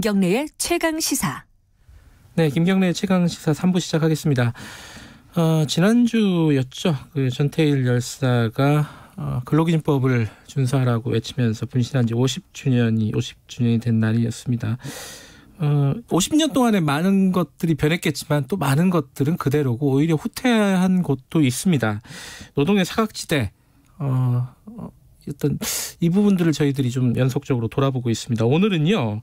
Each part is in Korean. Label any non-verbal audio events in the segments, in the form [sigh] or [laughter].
김경래의 최강 시사. 네, 김경래 최강 시사 3부 시작하겠습니다. 어, 지난주였죠. 그 전태일 열사가 어, 근로기준법을 준수하라고 외치면서 분신한 지 50주년이 50주년이 된 날이었습니다. 어, 50년 동안에 많은 것들이 변했겠지만 또 많은 것들은 그대로고 오히려 후퇴한 곳도 있습니다. 노동의 사각지대 어, 어 어떤 이 부분들을 저희들이 좀 연속적으로 돌아보고 있습니다. 오늘은요.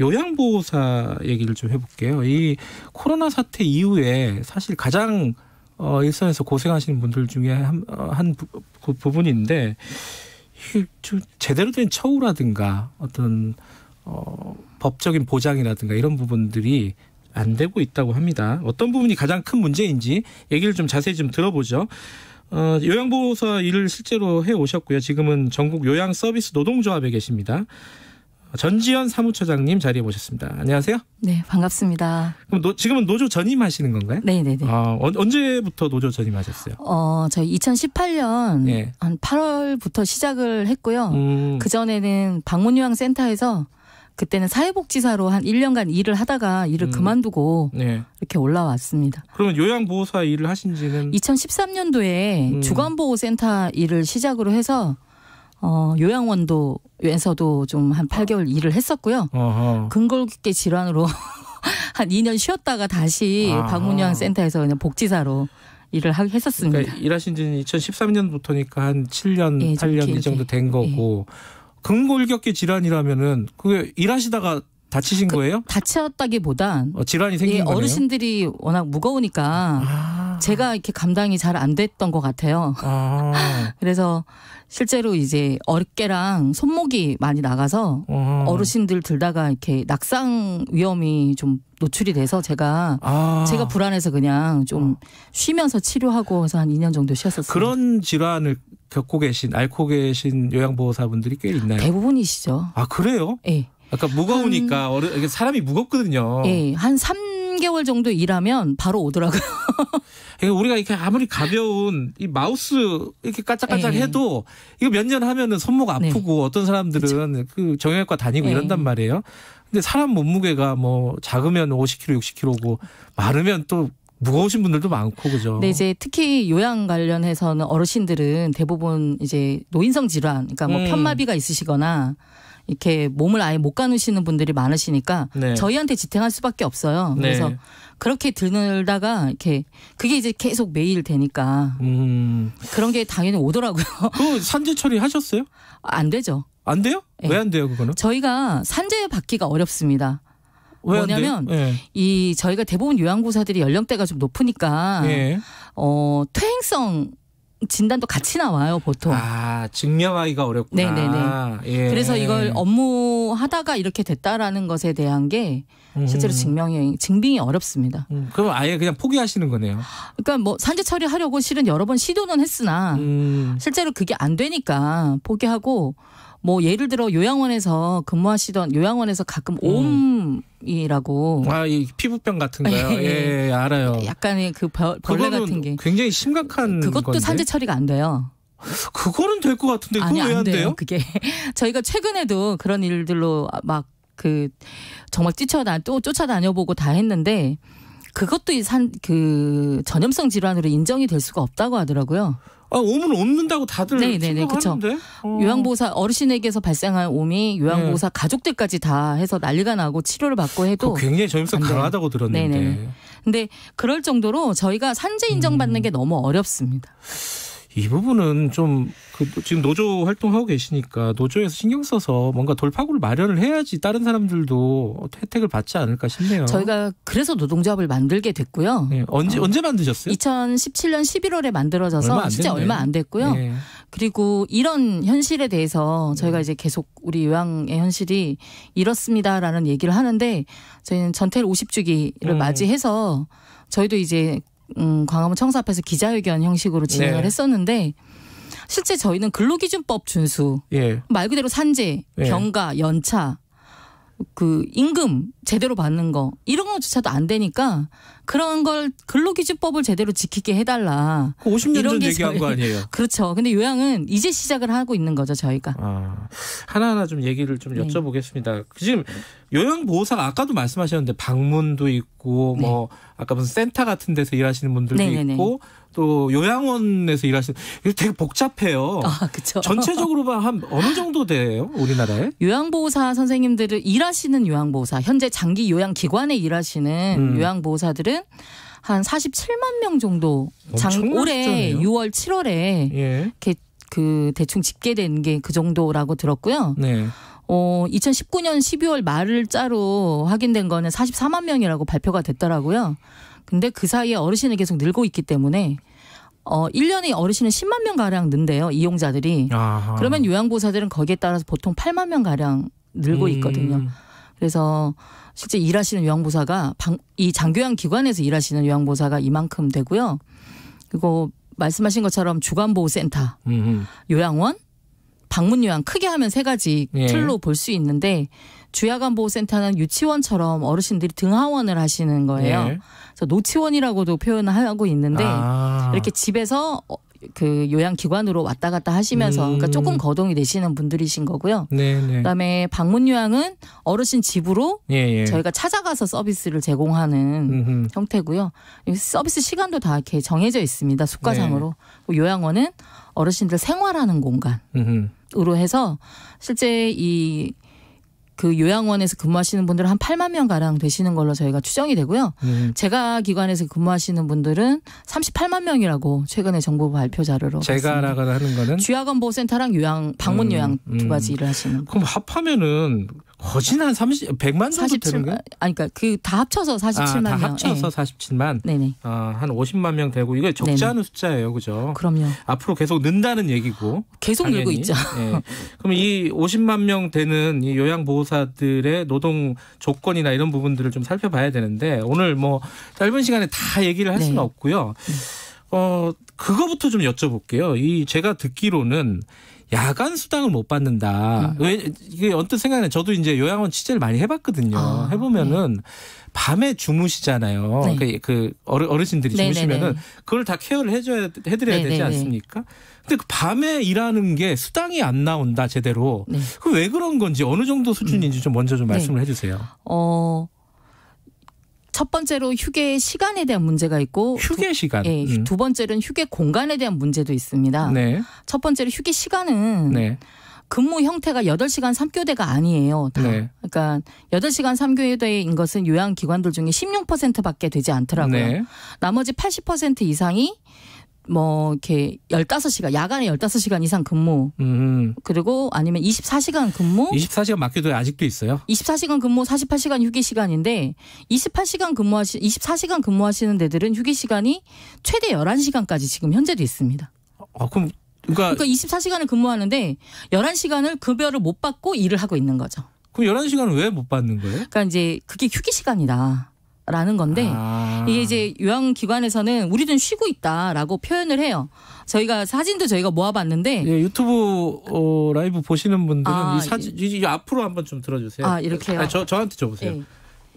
요양보호사 얘기를 좀 해볼게요. 이 코로나 사태 이후에 사실 가장 어, 일선에서 고생하시는 분들 중에 한, 어, 한 부, 그 부분인데 좀 제대로 된 처우라든가 어떤 어, 법적인 보장이라든가 이런 부분들이 안 되고 있다고 합니다. 어떤 부분이 가장 큰 문제인지 얘기를 좀 자세히 좀 들어보죠. 어, 요양보호사 일을 실제로 해 오셨고요. 지금은 전국 요양서비스 노동조합에 계십니다. 전지현 사무처장님 자리에 모셨습니다. 안녕하세요. 네, 반갑습니다. 그럼 노, 지금은 노조 전임하시는 건가요? 네, 네, 네. 아, 언제부터 노조 전임하셨어요? 어, 저희 2018년 네. 예. 한 8월부터 시작을 했고요. 음. 그 전에는 방문요양 센터에서 그때는 사회복지사로 한 1년간 일을 하다가 일을 음. 그만두고 네. 이렇게 올라왔습니다. 그러면 요양보호사 일을 하신 지는 2013년도에 음. 주간보호센터 일을 시작으로 해서 어, 요양원도 에서도 좀 한 8개월 일을 했었고요. 근골격계 질환으로 [laughs] 한 2년 쉬었다가 다시 방문요양 센터에서 그냥 복지사로 일을 하, 했었습니다. 그러니까 일하신 지는 2013년부터니까 한 7년, 예, 8년 이 정도 된 거고 예. 근골격계 질환이라면은 그게 일하시다가 다치신 그, 거예요? 다치었다기보단 어, 질환이 생긴 예, 거예요. 어르신들이 워낙 무거우니까 아. 제가 이렇게 감당이 잘 안 됐던 것 같아요. 아. [laughs] 그래서 실제로 이제 어깨랑 손목이 많이 나가서 아. 어르신들 들다가 이렇게 낙상 위험이 좀 노출이 돼서 제가 아. 제가 불안해서 그냥 좀 아. 쉬면서 치료하고 해서 한 2년 정도 쉬었었어요. 그런 질환을 겪고 계신 앓고 계신 요양보호사분들이 꽤 있나요? 대부분이시죠. 아 그래요? 네. 아까 무거우니까 한, 어르, 사람이 무겁거든요. 예, 한 3개월 정도 일하면 바로 오더라고요. [laughs] 그러니까 우리가 이렇게 아무리 가벼운 이 마우스 이렇게 까짝까짝 예. 해도 이거 몇 년 하면은 손목 네. 아프고 네. 어떤 사람들은 그쵸. 그 정형외과 다니고 예. 이런단 말이에요. 근데 사람 몸무게가 뭐 작으면 50kg, 60kg고 마르면또 무거우신 분들도 많고 그죠. 네 이제 특히 요양 관련해서는 어르신들은 대부분 이제 노인성 질환, 그러니까 뭐 음. 편마비가 있으시거나 이렇게 몸을 아예 못 가누시는 분들이 많으시니까 네. 저희한테 지탱할 수밖에 없어요. 네. 그래서 그렇게 들다가 이렇게 그게 이제 계속 매일 되니까 음. 그런 게 당연히 오더라고요. [laughs] 그 산재 처리 하셨어요? 안 되죠. 안 돼요? 네. 왜안 돼요 그거는? 저희가 산재 받기가 어렵습니다. 뭐냐면 네. 이 저희가 대부분 요양고사들이 연령대가 좀 높으니까 네. 어 퇴행성 진단도 같이 나와요 보통. 아 증명하기가 어렵구나. 네네네. 예. 그래서 이걸 업무하다가 이렇게 됐다라는 것에 대한 게 음. 실제로 증명이 증빙이 어렵습니다. 음. 그럼 아예 그냥 포기하시는 거네요. 그러니까 뭐 산재 처리하려고 실은 여러 번 시도는 했으나 음. 실제로 그게 안 되니까 포기하고 뭐 예를 들어 요양원에서 근무하시던 요양원에서 가끔 음. 옴이라고 아이 피부병 같은 거요. [laughs] 예. 예, 예, 알아요. 약간의 그 벌, 벌레 같은 게 굉장히 심각한 그것도 건데? 산재 처리가 안 돼요. 그거는 될 것 같은데 그거 왜 안 돼요? 돼요? 그게 [laughs] 저희가 최근에도 그런 일들로 막 그 정말 뛰쳐다 또 쫓아다녀 보고 다 했는데 그것도 이 산그 전염성 질환으로 인정이 될 수가 없다고 하더라고요. 아, 오은 없는다고 다들 네네네 네, 네, 그쵸 어. 요양보호사 어르신에게서 발생한 오미 요양보호사 네. 가족들까지 다 해서 난리가 나고 치료를 받고 해도 굉장히 전염성 강하다고 들었는데. 네네. 네, 근데 그럴 정도로 저희가 산재 인정받는 음. 게 너무 어렵습니다. 이 부분은 좀그 지금 노조 활동하고 계시니까 노조에서 신경 써서 뭔가 돌파구를 마련을 해야지 다른 사람들도 혜택을 받지 않을까 싶네요. 저희가 그래서 노동조합을 만들게 됐고요. 네. 언제 어. 언제 만드셨어요? 2017년 11월에 만들어져서 얼마 실제 얼마 안 됐고요. 네. 그리고 이런 현실에 대해서 저희가 네. 이제 계속 우리 요양의 현실이 이렇습니다라는 얘기를 하는데 저희는 전태일 50주기를 음. 맞이해서 저희도 이제 음, 광화문 청사 앞에서 기자회견 형식으로 진행을 네. 했었는데 실제 저희는 근로기준법 준수 예. 말 그대로 산재, 예. 병가, 연차 그 임금 제대로 받는 거 이런 것조차도 안 되니까 그런 걸 근로기준법을 제대로 지키게 해달라. 50년 그 전 얘기한 저희, 거 아니에요? [laughs] 그렇죠. 근데 요양은 이제 시작을 하고 있는 거죠 저희가. 아, 하나하나 좀 얘기를 좀 네. 여쭤보겠습니다. 지금 요양보호사가 아까도 말씀하셨는데 방문도 있고 뭐 네. 뭐 아까 무슨 센터 같은 데서 일하시는 분들도 네네네. 네, 네. 있고 또 요양원에서 일하시는 되게 복잡해요. 아, 그렇죠. 전체적으로 봐 한 어느 정도 돼요? 우리나라에? 요양보호사 선생님들을 일하시는 요양보호사, 현재 장기 요양기관에 일하시는 음. 요양보호사들은 한 47만 명 정도 장 올해 쉽잖아요. 6월 7월에 예. 이렇게 그 대충 집계된 게 그 정도라고 들었고요. 네. 어, 2019년 12월 말을 짜로 확인된 거는 44만 명이라고 발표가 됐더라고요. 근데 그 사이에 어르신이 계속 늘고 있기 때문에 어, 1년에 어르신은 10만 명 가량 는데요. 이용자들이. 아하. 그러면 요양보사들은 호 거기에 따라서 보통 8만 명 가량 늘고 음. 있거든요. 음. 그래서 실제 일하시는 요양보사가 호 방, 이 장교양 기관에서 일하시는 요양보사가 호 이만큼 되고요. 그리고 말씀하신 것처럼 주간보호센터, 음. 요양원, 방문 요양 크게 하면 세 가지 예. 틀로 볼 수 있는데 주야간 보호센터는 유치원처럼 어르신들이 등하원을 하시는 거예요. 예. 그래서 노치원이라고도 표현을 하고 있는데 아. 이렇게 집에서 어, 그 요양기관으로 왔다 갔다 하시면서 그러니까 음. 그러니까 조금 거동이 되시는 분들이신 거고요. 네네. 네. 그다음에 방문 요양은 어르신 집으로 예예. 예. 저희가 찾아가서 서비스를 제공하는 음흠. 형태고요. 서비스 시간도 다 이렇게 정해져 있습니다. 숙가상으로 네. 요양원은 어르신들 생활하는 공간으로 해서 실제 이 그 요양원에서 근무하시는 분들은 한 8만 명 가량 되시는 걸로 저희가 추정이 되고요. 음. 제가 기관에서 근무하시는 분들은 38만 명이라고 최근에 정부 발표 자료로 제가라고 하는 거는 주야간 보호센터랑 요양 방문 음, 요양 두 음. 가지 일을 하시는. 그럼 합하면은 허진한 30, 100만 정도 47, 되는 거 아, 아니 그러니까 그 다 합쳐서 47만 아, 다 명. 합쳐서 네. 예. 47만. 네네. 어, 한 50만 명 되고 이게 적지 네네. 않은 숫자예요. 그죠? 그럼요. 앞으로 계속 는다는 얘기고. 계속 당연 늘고 있죠. 네. 그럼 이 50만 명 되는 이 요양 보호사들의 노동 조건이나 이런 부분들을 좀 살펴봐야 되는데 오늘 뭐 짧은 시간에 다 얘기를 할 네. 수는 없고요. 네. 어, 그거부터 좀 여쭤볼게요. 이 제가 듣기로는 야간 수당을 못 받는다. 음. 왜 이게 언뜻 생각나 저도 이제 요양원 취재를 많이 해봤거든요. 아, 해보면은 네. 밤에 주무시잖아요. 네. 그러니까 그 어르신들이 네, 네 주무시면은 네. 그걸 다 케어를 해줘야 해드려야 네 되지 네, 않습니까? 근데 그 밤에 일하는 게 수당이 안 나온다 제대로. 네. 그왜 그런 건지 어느 정도 수준인지 음. 좀 먼저 좀 말씀을 해주세요. 어. 첫 번째로 휴게 시간에 대한 문제가 있고 휴게 두, 시간. 예, 음. 두 번째는 휴게 공간에 대한 문제도 있습니다. 네. 첫 번째로 휴게 시간은 네. 근무 형태가 8시간 3교대가 아니에요. 다. 네. 그러니까 8시간 3교대인 것은 요양기관들 중에 16% 밖에 되지 않더라고요. 네. 나머지 80% 이상이 뭐 이렇게 15시간 야간에 15시간 이상 근무. 음. 그리고 아니면 24시간 근무? 24시간 맡겨도 아직도 있어요? 24시간 근무 48시간 휴게 시간인데 28시간 근무하시 24시간 근무하시는 데들은 휴게 시간이 최대 11시간까지 지금 현재도 있습니다. 아, 그럼 그러니까, 그러니까 24시간을 근무하는데 11시간을 급여를 못 받고 일을 하고 있는 거죠. 그럼 1 1시간을왜 못 받는 거예요? 그러니까 이제 그게 휴게 시간이다. 라는 건데 아. 이게 이제 요양기관에서는 우리는 쉬고 있다라고 표현을 해요. 저희가 사진도 저희가 모아봤는데 예, 유튜브 어, 라이브 보시는 분들은 아, 이 사진 이, 이 앞으로 한번 좀 들어주세요. 아 이렇게요? 아니, 저 저한테 줘보세요.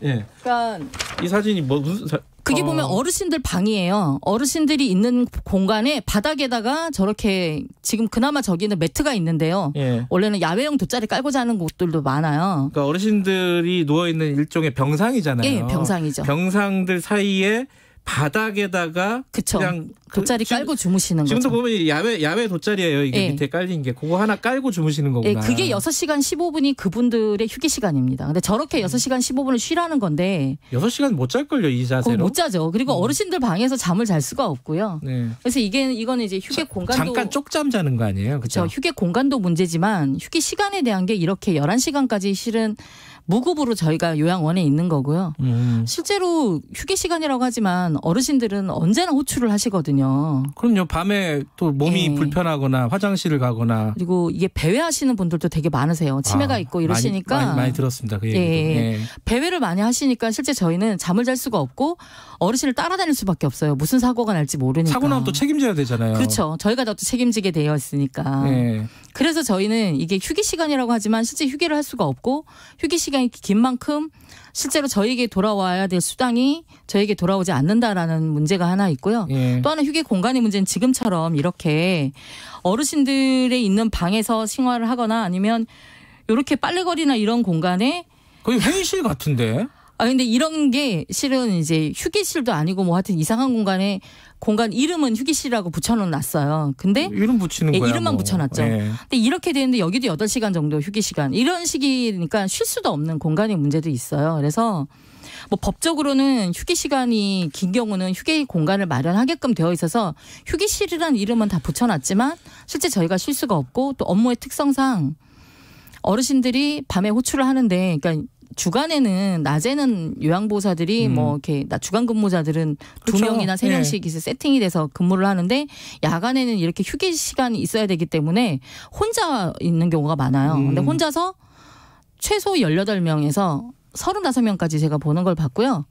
예. 예. 그러니까 이 사진이 뭐 무슨 사, 그게 어. 보면 어르신들 방이에요. 어르신들이 있는 공간에 바닥에다가 저렇게 지금 그나마 저기는 매트가 있는데요. 예. 원래는 야외용 돗자리 깔고 자는 곳들도 많아요. 그러니까 어르신들이 누워 있는 일종의 병상이잖아요. 예, 병상이죠. 병상들 사이에 바닥에다가 그쵸. 그냥 그 돗자리 그, 깔고 주무시는 지금도 거죠. 지금도 보면 야외 야외 돗자리예요. 이게 네. 밑에 깔린 게 그거 하나 깔고 주무시는 거구나. 네, 그게 6시간 15분이 그분들의 휴게 시간입니다. 근데 저렇게 6시간 15분을 쉬라는 건데 6시간 못 잘 걸요, 이 자세로. 못 자죠. 그리고 음. 어르신들 방에서 잠을 잘 수가 없고요. 네. 그래서 이게 이거는 이제 휴게 자, 공간도 잠깐 쪽잠 자는 거 아니에요. 그렇죠. 휴게 공간도 문제지만 휴게 시간에 대한 게 이렇게 11시간까지 실은 무급으로 저희가 요양원에 있는 거고요. 음. 실제로 휴게 시간이라고 하지만 어르신들은 언제나 호출을 하시거든요. 그럼요. 밤에 또 몸이 예. 불편하거나 화장실을 가거나 그리고 이게 배회하시는 분들도 되게 많으세요. 치매가 아, 있고 이러시니까 많이, 많이, 많이 들었습니다. 그 예, 예. 예. 배회를 많이 하시니까 실제 저희는 잠을 잘 수가 없고 어르신을 따라다닐 수밖에 없어요. 무슨 사고가 날지 모르니까. 사고 나면 또 책임져야 되잖아요. 그렇죠. 저희가 또 책임지게 되어 있으니까. 예. 그래서 저희는 이게 휴게 시간이라고 하지만 실제 휴게를 할 수가 없고 휴게 시간 시간이 긴 만큼 실제로 저에게 돌아와야 될 수당이 저에게 돌아오지 않는다라는 문제가 하나 있고요. 예. 또 하나 휴게 공간의 문제는 지금처럼 이렇게 어르신들의 있는 방에서 생활을 하거나 아니면 이렇게 빨래거리나 이런 공간에 거의 회의실 같은데. 아 근데 이런 게 실은 이제 휴게실도 아니고 뭐 하여튼 이상한 공간에 공간 이름은 휴게실이라고 붙여놨어요. 근데 음, 이름 붙이는 예, 거야. 이름만 뭐. 붙여놨죠. 예. 근데 이렇게 되는데 여기도 여덟 시간 정도 휴게 시간 이런 식이니까 쉴 수도 없는 공간의 문제도 있어요. 그래서 뭐 법적으로는 휴게 시간이 긴 경우는 휴게 공간을 마련하게끔 되어 있어서 휴게실이란 이름은 다 붙여놨지만 실제 저희가 쉴 수가 없고 또 업무의 특성상 어르신들이 밤에 호출을 하는데 그러니까 주간에는 낮에는 요양보사들이 음. 뭐 이렇게 주간 근무자들은 그쵸? 두 명이나 세 네. 명씩 네. 이제 세팅이 돼서 근무를 하는데 야간에는 이렇게 휴게 시간이 있어야 되기 때문에 혼자 있는 경우가 많아요. 음. 근데 혼자서 최소 열여덟 명에서 서른다섯 명까지 제가 보는 걸 봤고요.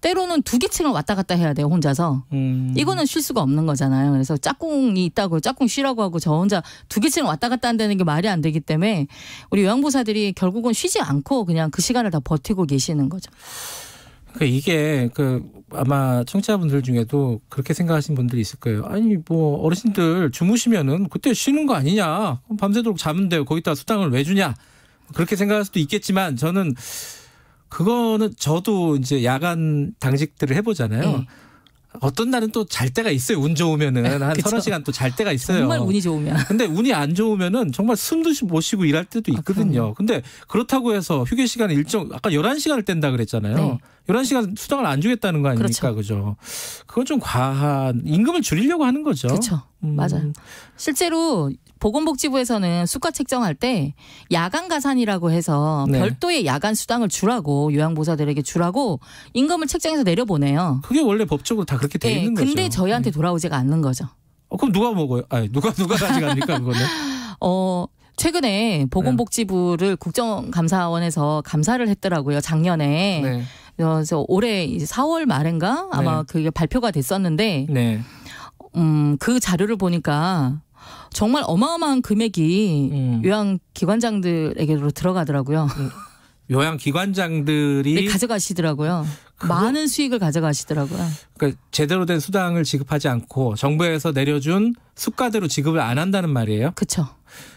때로는 두개 층을 왔다 갔다 해야 돼요 혼자서 음. 이거는 쉴 수가 없는 거잖아요 그래서 짝꿍이 있다고 짝꿍 쉬라고 하고 저 혼자 두개 층을 왔다 갔다 한다는 게 말이 안 되기 때문에 우리 요양보사들이 결국은 쉬지 않고 그냥 그 시간을 다 버티고 계시는 거죠. 그 이게 그 아마 청취자분들 중에도 그렇게 생각하신 분들이 있을 거예요. 아니 뭐 어르신들 주무시면은 그때 쉬는 거 아니냐? 밤새도록 자면 돼요. 거기다 수당을 왜 주냐? 그렇게 생각할 수도 있겠지만 저는 그거는 저도 이제 야간 당직들을 해보잖아요. 네. 어떤 날은 또 잘 때가 있어요. 운 좋으면은 네, 한 서너 시간 또 잘 때가 있어요. 정말 운이 좋으면. 근데 운이 안 좋으면은 정말 숨도 못 쉬고 일할 때도 아, 있거든요. 아, 근데 그렇다고 해서 휴게 시간 일정 아까 11시간을 뗀다 그랬잖아요. 네. 11시간 수당을 안 주겠다는 거 아닙니까? 그렇죠. 그죠? 그건 좀 과한 임금을 줄이려고 하는 거죠. 그렇죠. 음. 맞아요. 실제로 보건복지부에서는 수가 책정할 때 야간 가산이라고 해서 네. 별도의 야간 수당을 주라고 요양보사들에게 주라고 임금을 책정해서 내려보내요. 그게 원래 법적으로 다 그렇게 돼 네, 있는 근데 거죠. 근데 저희한테 네. 돌아오지가 않는 거죠. 어, 그럼 누가 먹어요? 아니 누가 누가 가져갑니까 그거는? [laughs] 어 최근에 보건복지부를 네. 국정감사원에서 감사를 했더라고요 작년에. 네. 어, 그래서 올해 4월 말인가 아마 네. 그게 발표가 됐었는데. 네. 음, 그 자료를 보니까 정말 어마어마한 금액이 음. 요양기관장들에게로 들어가더라고요. 음. 요양기관장들이 네, 가져가시더라고요. 그거? 많은 수익을 가져가시더라고요. 그러니까 제대로 된 수당을 지급하지 않고 정부에서 내려준 수가대로 지급을 안 한다는 말이에요. 그렇죠.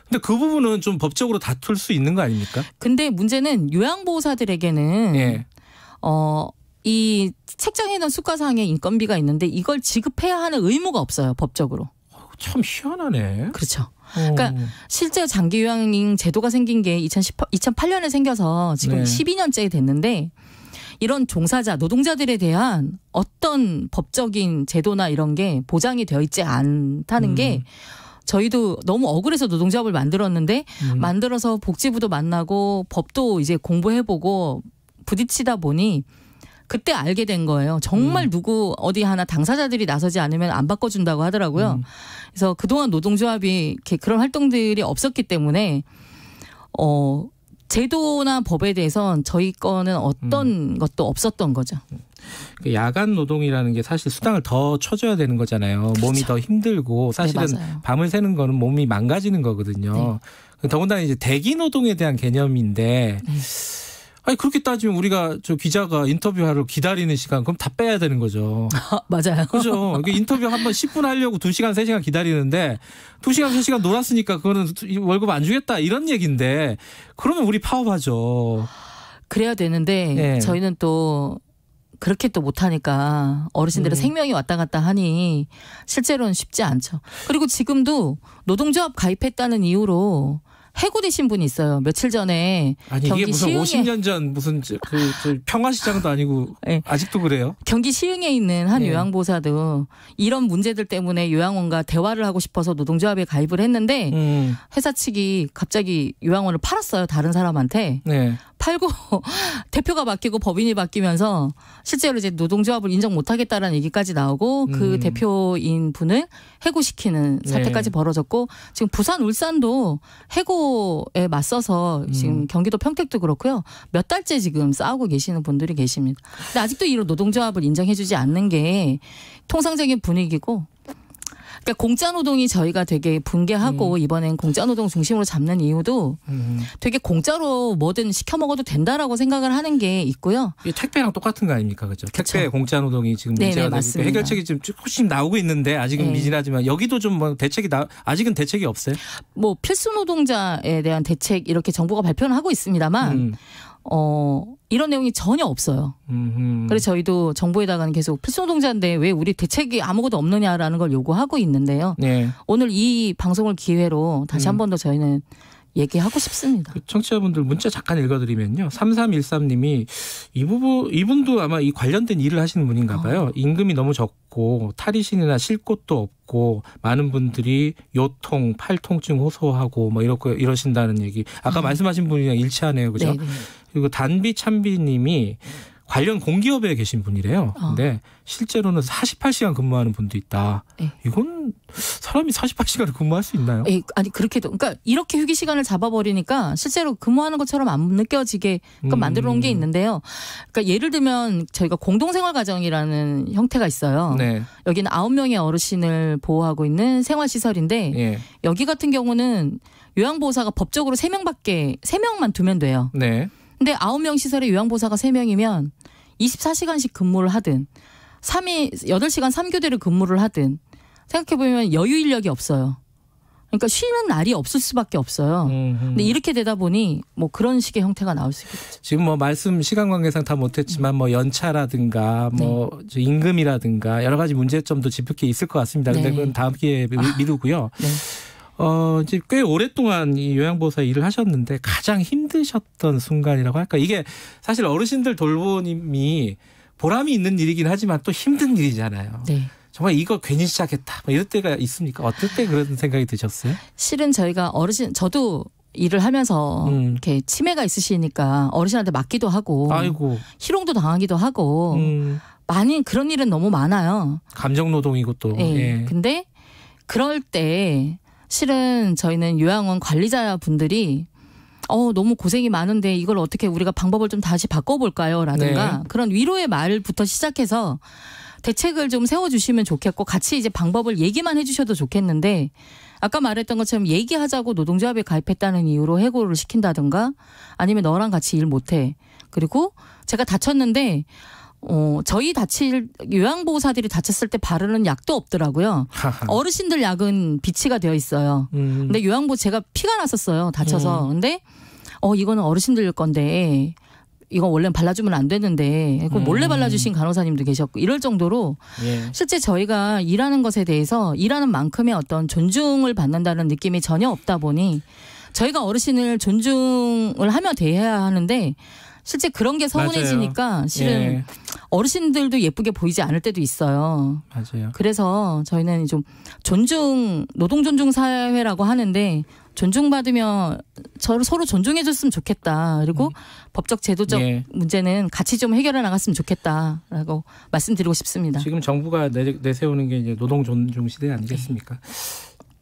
근데 그 부분은 좀 법적으로 다툴 수 있는 거 아닙니까? 근데 문제는 요양보호사들에게는 예. 어. 이 책정해 놓은 수가상의 인건비가 있는데 이걸 지급해야 하는 의무가 없어요 법적으로. 참 희한하네. 그렇죠. 어. 그러니까 오. 실제 장기 요양인 제도가 생긴 게 2018, 2008년에 생겨서 지금 네. 12년째 됐는데 이런 종사자, 노동자들에 대한 어떤 법적인 제도나 이런 게 보장이 되어 있지 않다는 음. 게 저희도 너무 억울해서 노동조합을 만들었는데 음. 만들어서 복지부도 만나고 법도 이제 공부해보고 부딪히다 보니 그때 알게 된 거예요. 정말 음. 누구 어디 하나 당사자들이 나서지 않으면 안 바꿔준다고 하더라고요. 음. 그래서 그동안 노동조합이 이렇게 그런 활동들이 없었기 때문에 어 제도나 법에 대해선 저희 거는 어떤 음. 것도 없었던 거죠. 음. 그 야간 노동이라는 게 사실 수당을 더 쳐줘야 되는 거잖아요. 그렇죠. 몸이 더 힘들고 네, 사실은 네, 밤을 새는 거는 몸이 망가지는 거거든요. 네. 더군다나 이제 대기 노동에 대한 개념인데 네. 아니 그렇게 따지면 우리가 저 기자가 인터뷰하러 기다리는 시간 그럼 다 빼야 되는 거죠. 아, 맞아요. 그죠. 인터뷰 한 번 10분 하려고 2시간 3시간 기다리는데 2시간 3시간 놀았으니까 그거는 월급 안 주겠다 이런 얘기인데 그러면 우리 파업하죠. 그래야 되는데 네. 저희는 또 그렇게 또 못하니까 어르신들의 음. 생명이 왔다 갔다 하니 실제로는 쉽지 않죠. 그리고 지금도 노동조합 가입했다는 이유로 해고되신 분이 있어요. 며칠 전에 아니 경기 이게 무슨 시흥에 50년 전 무슨 저, 그, 저 평화시장도 아니고 네. 아직도 그래요? 경기 시흥에 있는 한 네. 요양보사도 이런 문제들 때문에 요양원과 대화를 하고 싶어서 노동조합에 가입을 했는데 음. 회사 측이 갑자기 요양원을 팔았어요. 다른 사람한테. 네. 팔고 [laughs] 대표가 바뀌고 법인이 바뀌면서 실제로 이제 노동조합을 인정 못하겠다라는 얘기까지 나오고 그 음. 대표인 분을 해고시키는 네. 사태까지 네. 벌어졌고 지금 부산 울산도 해고에 맞서서 지금 음. 경기도 평택도 그렇고요 몇 달째 지금 싸우고 계시는 분들이 계십니다. 근데 아직도 이런 노동조합을 인정해주지 않는 게 통상적인 분위기고 그러니까 공짜 노동이 저희가 되게 붕괴하고 음. 이번엔 공짜 노동 중심으로 잡는 이유도 음. 되게 공짜로 뭐든 시켜 먹어도 된다라고 생각을 하는 게 있고요. 이 택배랑 똑같은 거 아닙니까, 그죠? 택배 공짜 노동이 지금 문제가 되고 해결책이 지금 조금씩 나오고 있는데 아직은 네. 미진하지만 여기도 좀 뭐 대책이 나 아직은 대책이 없어요? 뭐 필수 노동자에 대한 대책 이렇게 정부가 발표는 하고 있습니다만. 음. 어, 이런 내용이 전혀 없어요. 음흠. 그래서 저희도 정부에다가는 계속 필수노동자인데왜 우리 대책이 아무것도 없느냐라는 걸 요구하고 있는데요. 네. 오늘 이 방송을 기회로 다시 음. 한번 더 저희는 얘기하고 싶습니다. 그 청취자분들 문자 잠깐 읽어드리면요. 3313님이 이 부분, 이분도 아마 이 관련된 일을 하시는 분인가 어. 봐요. 어. 임금이 너무 적고 탈의신이나 실 곳도 없고 많은 분들이 요통, 팔통증 호소하고 뭐 이렇게 이러신다는 얘기. 아까 어. 말씀하신 분이랑 일치하네요. 그죠? 네네. 네, 네. 그리고 단비 참비님이 관련 공기업에 계신 분이래요. 어. 근데 실제로는 48시간 근무하는 분도 있다. 네. 이건 사람이 48시간을 근무할 수 있나요? 에이, 예, 아니 그렇게도 그러니까 이렇게 휴게 시간을 잡아버리니까 실제로 근무하는 것처럼 안 느껴지게 음. 만들어 놓은 게 있는데요. 그러니까 예를 들면 저희가 공동생활 가정이라는 형태가 있어요. 네. 여기는 아홉 명의 어르신을 보호하고 있는 생활시설인데 네. 여기 같은 경우는 요양보호사가 법적으로 세명밖에세명만 두면 돼요. 네. 근데 아홉 명 시설에 요양보사가 세명이면 24시간씩 근무를 하든 3이 8시간 3교대를 근무를 하든 생각해 보면 여유 인력이 없어요. 그러니까 쉬는 날이 없을 수밖에 없어요. 음, 음. 근데 이렇게 되다 보니 뭐 그런 식의 형태가 나올 수 있겠죠. 지금 뭐 말씀 시간 관계상 다 못했지만 뭐 연차라든가 뭐 네. 임금이라든가 여러 가지 문제점도 짚을 게 있을 것 같습니다. 근데 네. 그건 다음 기회에 미루고요. 아. 네. 어, 이제 꽤 오랫동안 이 요양보호사 일을 하셨는데 가장 힘드셨던 순간이라고 할까? 이게 사실 어르신들 돌보님이 보람이 있는 일이긴 하지만 또 힘든 일이잖아요. 네. 정말 이거 괜히 시작했다. 뭐 이럴 때가 있습니까? 어떨 때 그런 생각이 드셨어요? 실은 저희가 어르신, 저도 일을 하면서 음. 이렇게 치매가 있으시니까 어르신한테 맞기도 하고 아이고. 희롱도 당하기도 하고 음. 많이 그런 일은 너무 많아요. 감정 노동이고 또. 네. 예. 근데 그럴 때 실은 저희는 요양원 관리자분들이 어, 너무 고생이 많은데 이걸 어떻게 우리가 방법을 좀 다시 바꿔볼까요? 라든가 네. 그런 위로의 말부터 시작해서 대책을 좀 세워주시면 좋겠고 같이 이제 방법을 얘기만 해주셔도 좋겠는데 아까 말했던 것처럼 얘기하자고 노동조합에 가입했다는 이유로 해고를 시킨다든가 아니면 너랑 같이 일 못해. 그리고 제가 다쳤는데 어, 저희 다칠 요양보호사들이 다쳤을 때 바르는 약도 없더라고요. 어르신들 약은 비치가 되어 있어요. 음. 근데 요양보 제가 피가 났었어요. 다쳐서. 음. 근데 어 이거는 어르신들 건데 이거 원래 발라주면 안 되는데 그 몰래 음. 발라주신 간호사님도 계셨고 이럴 정도로 예. 실제 저희가 일하는 것에 대해서 일하는 만큼의 어떤 존중을 받는다는 느낌이 전혀 없다 보니 저희가 어르신을 존중을 하며 대해야 하는데 실제 그런 게 서운해지니까 맞아요. 실은 예. 어르신들도 예쁘게 보이지 않을 때도 있어요. 맞아요. 그래서 저희는 좀 존중 노동 존중 사회라고 하는데 존중받으면 서로 서로 존중해 줬으면 좋겠다. 그리고 음. 법적 제도적 예. 문제는 같이 좀 해결해 나갔으면 좋겠다라고 말씀드리고 싶습니다. 지금 정부가 내, 세우는게 이제 노동 존중 시대 아니겠습니까? 네.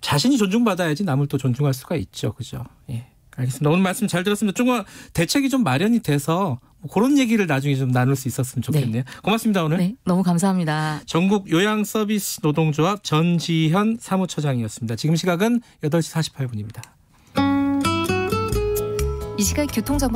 자신이 존중받아야지 남을 또 존중할 수가 있죠. 그죠? 예. 알겠습니다. 오늘 말씀 잘 들었습니다. 조금 대책이 좀 마련이 돼서 뭐 그런 얘기를 나중에 좀 나눌 수 있었으면 네. 좋겠네요. 네. 고맙습니다 오늘. 네, 너무 감사합니다. 전국 요양서비스 노동조합 전지현 사무처장이었습니다. 지금 시각은 8시 48분입니다. 이 시각 교통정보